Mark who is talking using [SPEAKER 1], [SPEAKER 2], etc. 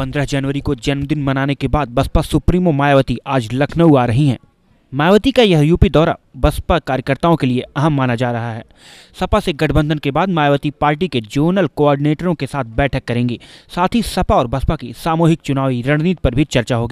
[SPEAKER 1] 15 जनवरी को जन्मदिन मनाने के बाद बसपा सुप्रीमो मायावती आज लखनऊ आ रही हैं मायावती का यह यूपी दौरा बसपा कार्यकर्ताओं के लिए अहम माना जा रहा है सपा से गठबंधन के बाद मायावती पार्टी के जोनल कोऑर्डिनेटरों के साथ बैठक करेंगी साथ ही सपा और बसपा की सामूहिक चुनावी रणनीति पर भी चर्चा होगी